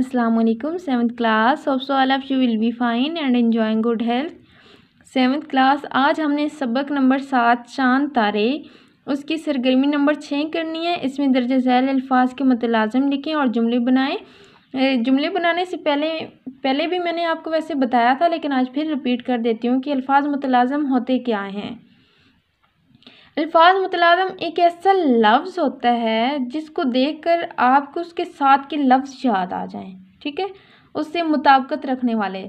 Aslam seventh class so all of you will be fine and enjoying good health seventh class आज हमने सबक number सात चांद तारे उसकी सरगर्मी नंबर छः करनी है इसमें दर्ज झैल अल्फाज के मतलाजम लिखें और जुमले बनाएं जुमले बनाने से पहले पहले भी मैंने आपको वैसे बताया था लेकिन आज फिर रिपीट कर देती हूँ कि अल्फाज मतलाजम होते क्या हैं अल्फाज मतलादम एक ऐसा लफ्ज़ होता है जिसको देख कर आपको उसके साथ के लफ्ज़ याद आ जाएँ ठीक है उससे मुताबकत रखने वाले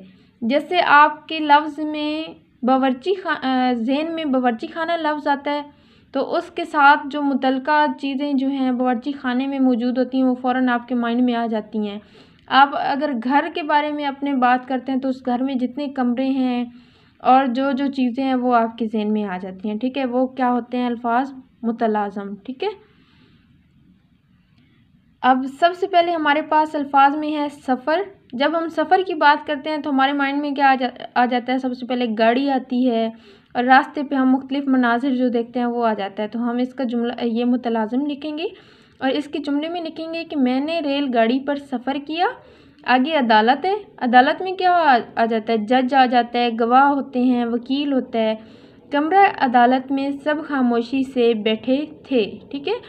जैसे आपके लफ्ज़ में बावर्ची खा जहन में बावर्ची खाना लफ्ज़ आता है तो उसके साथ जो मुतलका चीज़ें जो हैं बावर्ची खाने में मौजूद होती हैं वो फ़ौर आपके माइंड में आ जाती हैं आप अगर घर के बारे में अपने बात करते हैं तो उस घर में जितने कमरे हैं और जो जो चीज़ें हैं वो आपके जहन में आ जाती हैं ठीक है वो क्या होते हैं अल्फाज मुतलाज़म ठीक है अब सबसे पहले हमारे पास अल्फाज में है सफ़र जब हम सफ़र की बात करते हैं तो हमारे माइंड में क्या आ, जा, आ जाता है सबसे पहले गाड़ी आती है और रास्ते पे हम मुख्तलिफ मनाजिर जो देखते हैं वो आ जाता है तो हम इसका जुमला ये मुतलाजम लिखेंगे और इसके जुमले में लिखेंगे कि मैंने रेलगाड़ी पर सफ़र किया आगे अदालत है अदालत में क्या आ जाता है जज आ जाता है गवाह होते हैं वकील होता है कमरा अदालत में सब खामोशी से बैठे थे ठीक है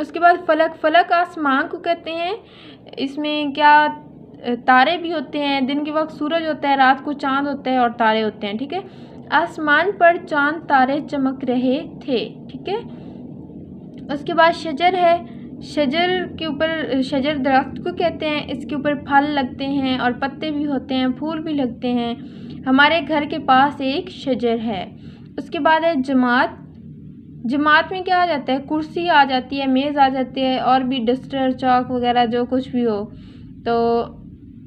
उसके बाद फलक फलक आसमान को कहते हैं इसमें क्या तारे भी होते हैं दिन के वक्त सूरज होता है रात को चांद होता है और तारे होते हैं ठीक है आसमान पर चांद तारे चमक रहे थे ठीक है उसके बाद शजर है शजर के ऊपर शजर दरख्त को कहते हैं इसके ऊपर फल लगते हैं और पत्ते भी होते हैं फूल भी लगते हैं हमारे घर के पास एक शजर है उसके बाद है जमात जमात में क्या आ जाता है कुर्सी आ जाती है मेज़ आ जाती है और भी डस्टर चौक वगैरह जो कुछ भी हो तो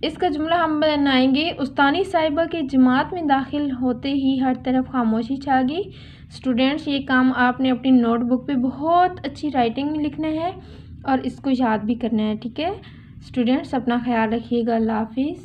इसका जुमला हम बनाएंगे उस्तानी साहिबा के जमात में दाखिल होते ही हर तरफ खामोशी छा गई स्टूडेंट्स ये काम आपने अपनी नोटबुक पे बहुत अच्छी राइटिंग में लिखना है और इसको याद भी करना है ठीक है स्टूडेंट्स अपना ख्याल रखिएगा अल्लाह हाफिज़